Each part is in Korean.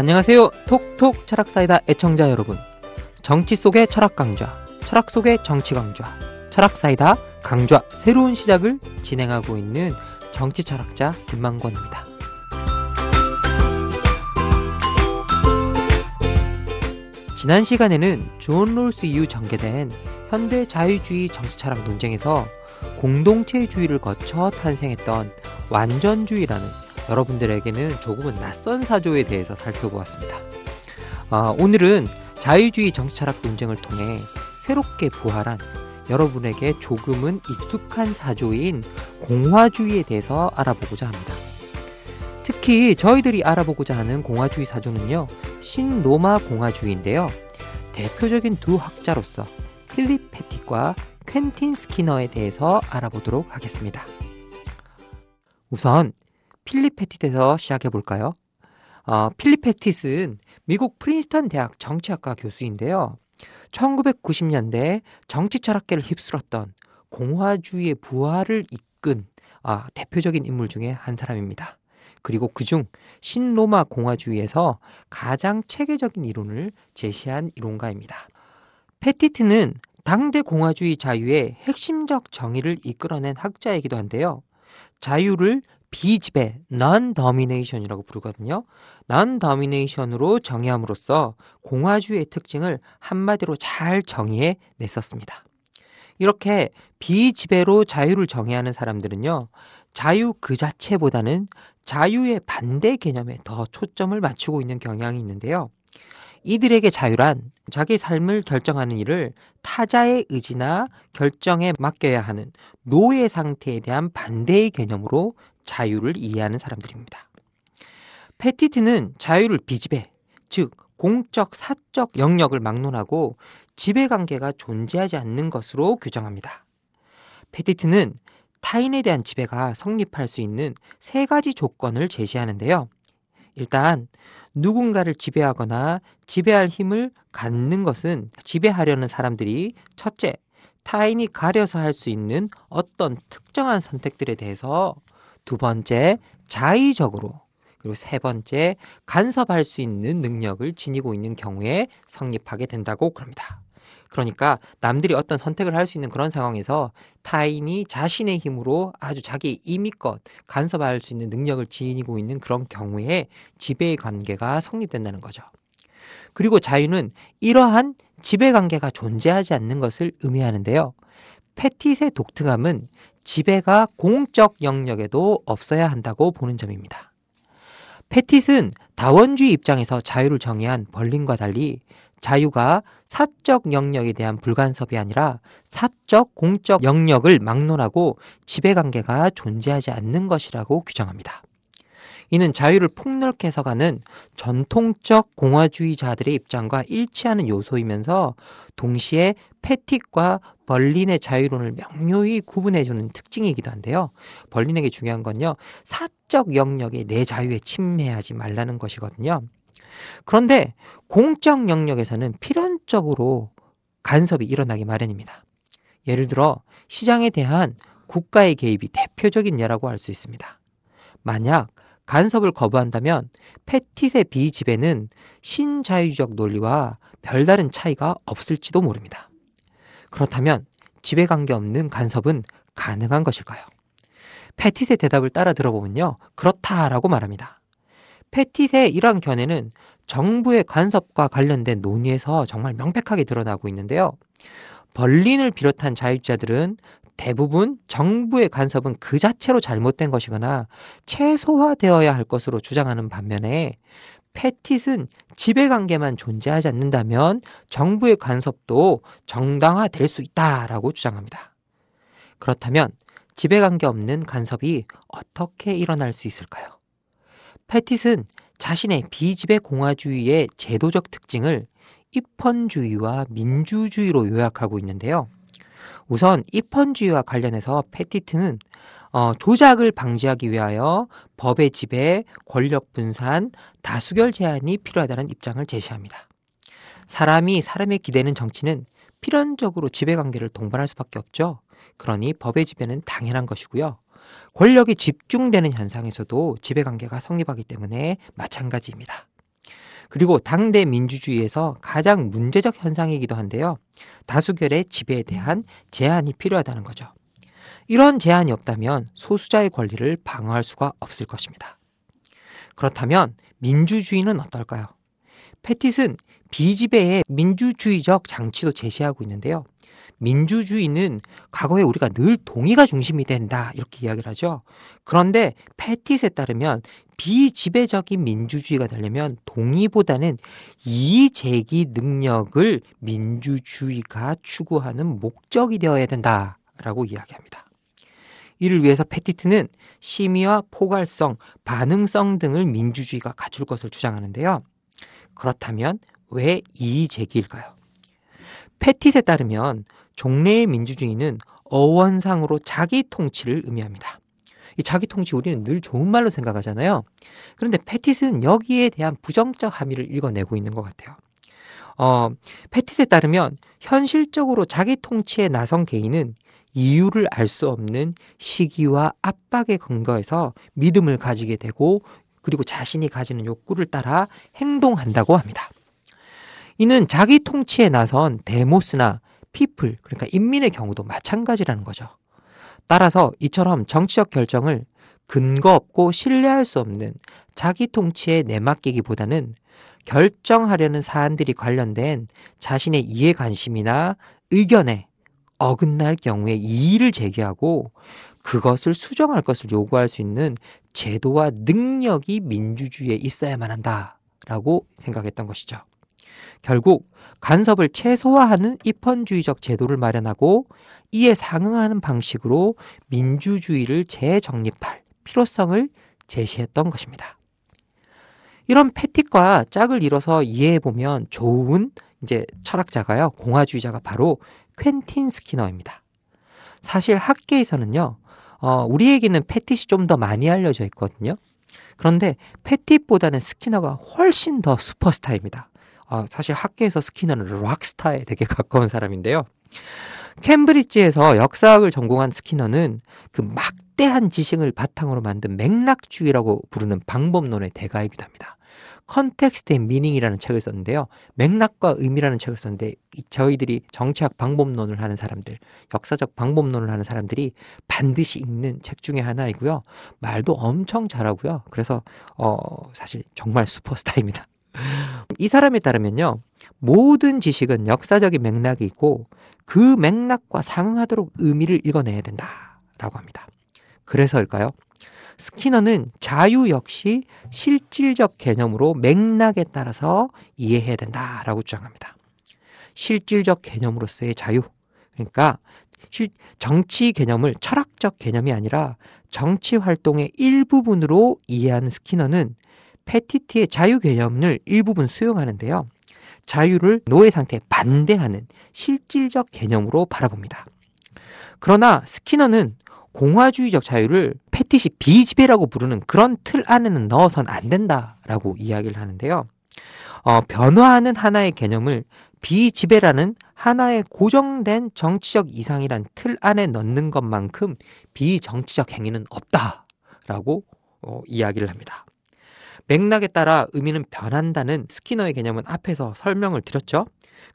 안녕하세요. 톡톡 철학사이다 애청자 여러분. 정치 속의 철학 강좌, 철학 속의 정치 강좌, 철학사이다 강좌 새로운 시작을 진행하고 있는 정치 철학자 김만권입니다. 지난 시간에는 존 롤스 이후 전개된 현대 자유주의 정치 철학 논쟁에서 공동체주의를 거쳐 탄생했던 완전주의라는 여러분들에게는 조금은 낯선 사조에 대해서 살펴보았습니다. 아, 오늘은 자유주의 정치철학 논쟁을 통해 새롭게 부활한 여러분에게 조금은 익숙한 사조인 공화주의에 대해서 알아보고자 합니다. 특히 저희들이 알아보고자 하는 공화주의 사조는요, 신로마 공화주의인데요. 대표적인 두 학자로서 필립 패틱과 퀸틴 스키너에 대해서 알아보도록 하겠습니다. 우선 필리페티드에서 시작해 볼까요? 어, 필리페티스는 미국 프린스턴 대학 정치학과 교수인데요. 1990년대 정치 철학계를 휩쓸었던 공화주의의 부활을 이끈 아, 대표적인 인물 중에 한 사람입니다. 그리고 그중 신로마 공화주의에서 가장 체계적인 이론을 제시한 이론가입니다. 페티트는 당대 공화주의 자유의 핵심적 정의를 이끌어낸 학자이기도 한데요. 자유를 비지배, 난 더미네이션이라고 부르거든요. 난 더미네이션으로 정의함으로써 공화주의 특징을 한마디로 잘 정의해 냈었습니다. 이렇게 비지배로 자유를 정의하는 사람들은요, 자유 그 자체보다는 자유의 반대 개념에 더 초점을 맞추고 있는 경향이 있는데요. 이들에게 자유란 자기 삶을 결정하는 일을 타자의 의지나 결정에 맡겨야 하는 노예 상태에 대한 반대의 개념으로 자유를 이해하는 사람들입니다. 페티트는 자유를 비집배즉 공적 사적 영역을 막론하고 지배 관계가 존재하지 않는 것으로 규정합니다. 페티트는 타인에 대한 지배가 성립할 수 있는 세 가지 조건을 제시하는데요. 일단 누군가를 지배하거나 지배할 힘을 갖는 것은 지배하려는 사람들이 첫째, 타인이 가려서 할 수 있는 어떤 특정한 선택들에 대해서 두 번째, 자의적으로 그리고 세 번째, 간섭할 수 있는 능력을 지니고 있는 경우에 성립하게 된다고 그럽니다. 그러니까 남들이 어떤 선택을 할 수 있는 그런 상황에서 타인이 자신의 힘으로 아주 자기 임의껏 간섭할 수 있는 능력을 지니고 있는 그런 경우에 지배의 관계가 성립된다는 거죠. 그리고 자유는 이러한 지배 관계가 존재하지 않는 것을 의미하는데요. 패티의 독특함은 지배가 공적 영역에도 없어야 한다고 보는 점입니다. 패티슨 다원주의 입장에서 자유를 정의한 벌린과 달리 자유가 사적 영역에 대한 불간섭이 아니라 사적 공적 영역을 막론하고 지배관계가 존재하지 않는 것이라고 규정합니다. 이는 자유를 폭넓게해서가는 전통적 공화주의자들의 입장과 일치하는 요소이면서 동시에 패틱과 벌린의 자유론을 명료히 구분해주는 특징이기도 한데요. 벌린에게 중요한 건요. 사적 영역에내 자유에 침해하지 말라는 것이거든요. 그런데 공적 영역에서는 필연적으로 간섭이 일어나기 마련입니다. 예를 들어 시장에 대한 국가의 개입이 대표적인 예라고 할 수 있습니다. 만약 간섭을 거부한다면 패티세 비집에는 신자유적 논리와 별다른 차이가 없을지도 모릅니다. 그렇다면 집에 관계 없는 간섭은 가능한 것일까요? 패티세 대답을 따라 들어보면요. 그렇다라고 말합니다. 패티세의 이러한 견해는 정부의 간섭과 관련된 논의에서 정말 명백하게 드러나고 있는데요. 벌린을 비롯한 자유주자들은 대부분 정부의 간섭은 그 자체로 잘못된 것이거나 최소화되어야 할 것으로 주장하는 반면에 패킷은 지배 관계만 존재하지 않는다면 정부의 간섭도 정당화될 수 있다라고 주장합니다. 그렇다면 지배 관계 없는 간섭이 어떻게 일어날 수 있을까요? 패킷은 자신의 비지배 공화주의의 제도적 특징을 입헌주의와 민주주의로 요약하고 있는데요. 우선 입헌주의와 관련해서 패티트는 어, 조작을 방지하기 위하여 법의 지배, 권력 분산, 다수결 제한이 필요하다는 입장을 제시합니다. 사람이 사람의 기대는 정치는 필연적으로 지배 관계를 동반할 수밖에 없죠. 그러니 법의 지배는 당연한 것이고요. 권력이 집중되는 현상에서도 지배 관계가 성립하기 때문에 마찬가지입니다. 그리고 당대 민주주의에서 가장 문제적 현상이기도 한데요. 다수결의 지배에 대한 제한이 필요하다는 거죠. 이런 제한이 없다면 소수자의 권리를 방어할 수가 없을 것입니다. 그렇다면 민주주의는 어떨까요? 패티슨 비지배의 민주주의적 장치도 제시하고 있는데요. 민주주의는 과거에 우리가 늘 동의가 중심이 된다 이렇게 이야기를 하죠. 그런데 패티스에 따르면 비지배적인 민주주의가 되려면 동의보다는 이의제기 능력을 민주주의가 추구하는 목적이 되어야 된다라고 이야기합니다. 이를 위해서 패티트는 심의와 포괄성, 반응성 등을 민주주의가 갖출 것을 주장하는데요. 그렇다면 왜 이의제기일까요? 패티트에 따르면 종래의 민주주의는 어원상으로 자기 통치를 의미합니다. 이 자기 통치 우리는 늘 좋은 말로 생각하잖아요. 그런데 패티스는 여기에 대한 부정적 함의를 읽어내고 있는 것 같아요. 어, 패티스에 따르면 현실적으로 자기 통치에 나선 개인은 이유를 알 수 없는 시기와 압박에 근거해서 믿음을 가지게 되고 그리고 자신이 가지는 욕구를 따라 행동한다고 합니다. 이는 자기 통치에 나선 데모스나 people 그러니까 인민의 경우도 마찬가지라는 거죠. 따라서 이처럼 정치적 결정을 근거 없고 신뢰할 수 없는 자기 통치에 내맡기기보다는 결정하려는 사안들이 관련된 자신의 이해 관심이나 의견에 어긋날 경우에 이의를 제기하고 그것을 수정할 것을 요구할 수 있는 제도와 능력이 민주주의에 있어야만 한다라고 생각했던 것이죠. 결국 간섭을 최소화하는 입헌주의적 제도를 마련하고 이에 상응하는 방식으로 민주주의를 재정립할 필요성을 제시했던 것입니다. 이런 패틱과 짝을 이뤄서 이해해 보면 좋은 이제 철학자가요 공화주의자가 바로 퀸틴 스키너입니다. 사실 학계에서는요 어, 우리에게는 패티시좀 더 많이 알려져 있거든요. 그런데 패티보다는 스키너가 훨씬 더 슈퍼스타입니다. 아, 사실 학계에서 스키너는 락스타에 되게 가까운 사람인데요. 캠브리지에서 역사학을 전공한 스키너는 그 막대한 지식을 바탕으로 만든 맥락주의라고 부르는 방법론의 대가이기도 합니다. 컨텍스트 의 미닝이라는 책을 썼는데요. 맥락과 의미라는 책을 썼는데 저희들이 정치학 방법론을 하는 사람들, 역사적 방법론을 하는 사람들이 반드시 읽는 책 중에 하나이고요. 말도 엄청 잘하고요. 그래서 어 사실 정말 슈퍼스타입니다. 이 사람에 따르면요. 모든 지식은 역사적인 맥락이 있고 그 맥락과 상응하도록 의미를 읽어내야 된다라고 합니다. 그래서일까요? 스키너는 자유 역시 실질적 개념으로 맥락에 따라서 이해해야 된다라고 주장합니다. 실질적 개념으로서의 자유. 그러니까 정치 개념을 철학적 개념이 아니라 정치 활동의 일부분으로 이해하는 스키너는 페티티의 자유 개념을 일부분 수용하는데요. 자유를 노예 상태에 반대하는 실질적 개념으로 바라봅니다. 그러나 스키너는 공화주의적 자유를 패티시 비지배라고 부르는 그런 틀 안에는 넣어선 안 된다라고 이야기를 하는데요. 어, 변화하는 하나의 개념을 비지배라는 하나의 고정된 정치적 이상이란 틀 안에 넣는 것만큼 비정치적 행위는 없다라고 어, 이야기를 합니다. 맥락에 따라 의미는 변한다는 스키너의 개념은 앞에서 설명을 드렸죠.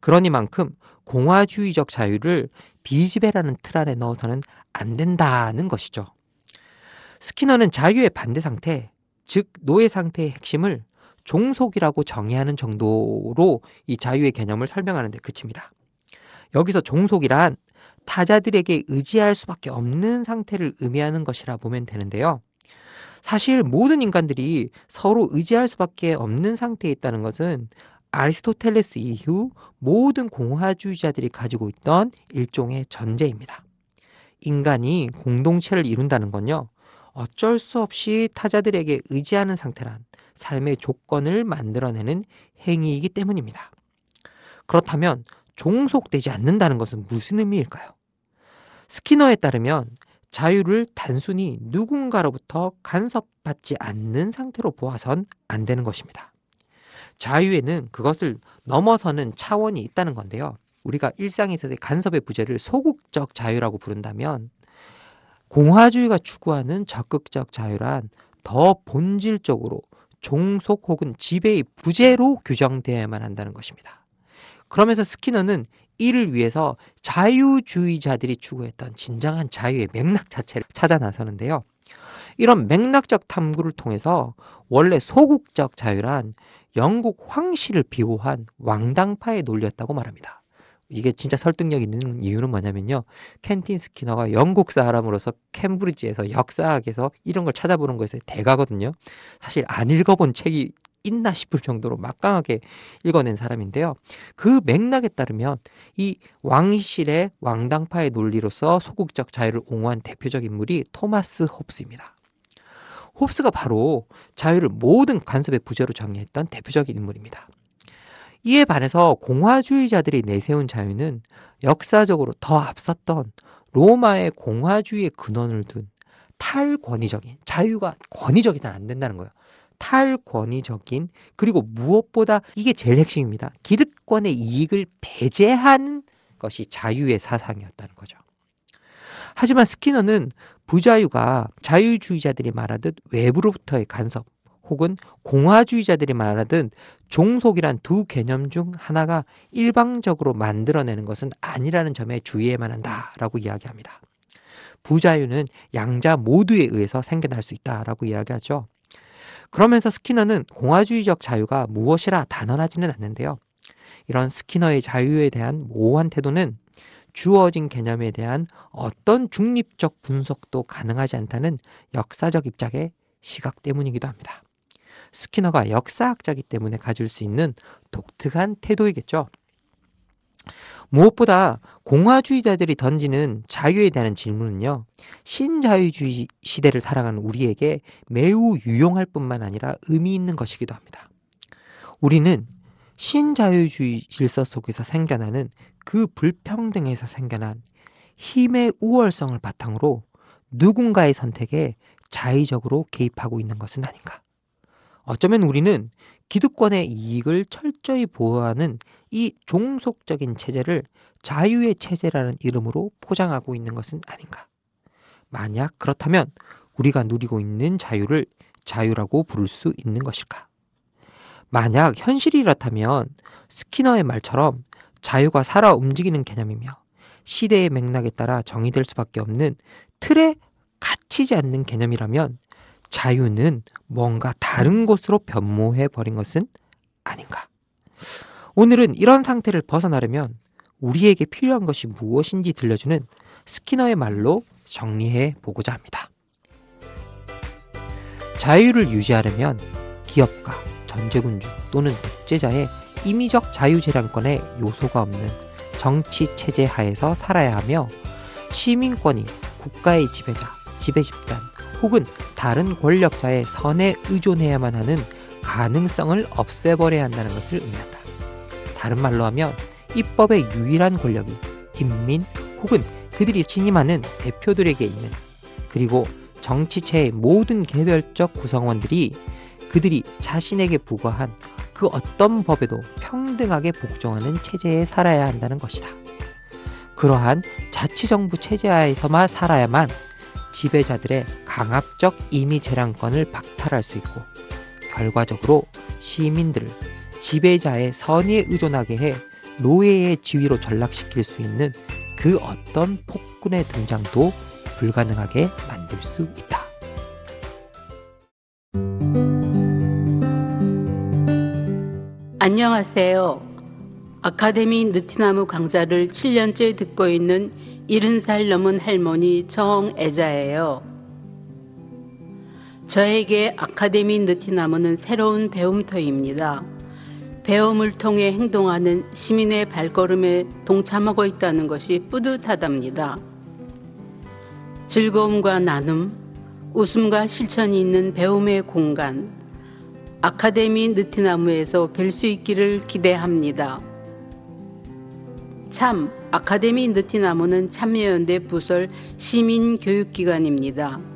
그러니만큼 공화주의적 자유를 비지배라는 틀 안에 넣어서는 안 된다는 것이죠. 스키너는 자유의 반대 상태, 즉 노예 상태의 핵심을 종속이라고 정의하는 정도로 이 자유의 개념을 설명하는 데 그칩니다. 여기서 종속이란 타자들에게 의지할 수밖에 없는 상태를 의미하는 것이라 보면 되는데요. 사실 모든 인간들이 서로 의지할 수밖에 없는 상태에 있다는 것은 아리스토텔레스 이후 모든 공화주의자들이 가지고 있던 일종의 전제입니다. 인간이 공동체를 이룬다는 건요. 어쩔 수 없이 타자들에게 의지하는 상태란 삶의 조건을 만들어내는 행위이기 때문입니다. 그렇다면 종속되지 않는다는 것은 무슨 의미일까요? 스키너에 따르면 자유를 단순히 누군가로부터 간섭받지 않는 상태로 보아선 안 되는 것입니다. 자유에는 그것을 넘어서는 차원이 있다는 건데요. 우리가 일상에서의 간섭의 부재를 소극적 자유라고 부른다면 공화주의가 추구하는 적극적 자유란 더 본질적으로 종속 혹은 지배의 부재로 규정되어야만 한다는 것입니다. 그러면서 스키너는 이를 위해서 자유주의자들이 추구했던 진정한 자유의 맥락 자체를 찾아 나서는데요. 이런 맥락적 탐구를 통해서 원래 소극적 자유란 영국 황실을 비호한 왕당파의 논리였다고 말합니다. 이게 진짜 설득력 있는 이유는 뭐냐면요. 켄틴 스키너가 영국 사람으로서 캠브리지에서 역사학에서 이런 걸 찾아보는 것에 대가거든요. 사실 안 읽어본 책이 있나 싶을 정도로 막강하게 읽어낸 사람인데요. 그 맥락에 따르면 이 왕실의 왕당파의 논리로서 소극적 자유를 옹호한 대표적 인물이 토마스 홉스입니다. 홉스가 바로 자유를 모든 간섭의 부재로 정의했던 대표적인 인물입니다. 이에 반해서 공화주의자들이 내세운 자유는 역사적으로 더 앞섰던 로마의 공화주의의 근원을 둔 탈권위적인 자유가 권위적이다 안 된다는 거예요. 탈권위적인 그리고 무엇보다 이게 제일 핵심입니다. 기득권의 이익을 배제한 것이 자유의 사상이었다는 거죠. 하지만 스키너는 부자유가 자유주의자들이 말하듯 외부로부터의 간섭 혹은 공화주의자들이 말하듯 종속이란 두 개념 중 하나가 일방적으로 만들어내는 것은 아니라는 점에 주의해만 한다라고 이야기합니다. 부자유는 양자 모두에 의해서 생겨날 수 있다라고 이야기하죠. 그러면서 스키너는 공화주의적 자유가 무엇이라 단언하지는 않는데요. 이런 스키너의 자유에 대한 모호한 태도는 주어진 개념에 대한 어떤 중립적 분석도 가능하지 않다는 역사적 입장의 시각 때문이기도 합니다. 스키너가 역사학자이기 때문에 가질 수 있는 독특한 태도이겠죠. 무엇보다 공화주의자들이 던지는 자유에 대한 질문은요, 신자유주의 시대를 살아가는 우리에게 매우 유용할 뿐만 아니라 의미 있는 것이기도 합니다. 우리는 신자유주의 질서 속에서 생겨나는 그 불평등에서 생겨난 힘의 우월성을 바탕으로 누군가의 선택에 자의적으로 개입하고 있는 것은 아닌가. 어쩌면 우리는 기득권의 이익을 철저히 보호하는 이 종속적인 체제를 자유의 체제라는 이름으로 포장하고 있는 것은 아닌가. 만약 그렇다면 우리가 누리고 있는 자유를 자유라고 부를 수 있는 것일까? 만약 현실이 이렇다면 스키너의 말처럼 자유가 살아 움직이는 개념이며 시대의 맥락에 따라 정의될 수밖에 없는 틀에 갇히지 않는 개념이라면 자유는 뭔가 다른 곳으로 변모해 버린 것은 아닌가? 오늘은 이런 상태를 벗어나려면 우리에게 필요한 것이 무엇인지 들려주는 스키너의 말로 정리해 보고자 합니다. 자유를 유지하려면 기업가, 전제군주 또는 독재자의 임의적 자유재량권의 요소가 없는 정치 체제 하에서 살아야 하며 시민권이 국가의 지배자, 지배집단 혹은 다른 권력자의 선에 의존해야만 하는 가능성을 없애버려야 한다는 것을 의미합니다. 다른 말로 하면 입법의 유일한 권력이 인민 혹은 그들이 신임하는 대표들에게 있는 그리고 정치체의 모든 개별적 구성원들이 그들이 자신에게 부과한 그 어떤 법에도 평등하게 복종하는 체제에 살아야 한다는 것이다. 그러한 자치정부 체제하에서만 살아야만 지배자들의 강압적 이미 재량권을 박탈할 수 있고 결과적으로 시민들을 지배자의 선의에 의존하게 해 노예의 지위로 전락시킬 수 있는 그 어떤 폭군의 등장도 불가능하게 만들 수 있다. 안녕하세요. 아카데미 느티나무 강좌를 7년째 듣고 있는 70살 넘은 할머니 정애자예요. 저에게 아카데미 느티나무는 새로운 배움터입니다. 배움을 통해 행동하는 시민의 발걸음에 동참하고 있다는 것이 뿌듯하답니다. 즐거움과 나눔, 웃음과 실천이 있는 배움의 공간, 아카데미 느티나무에서 뵐 수 있기를 기대합니다. 참, 아카데미 느티나무는 참여연대 부설 시민교육기관입니다.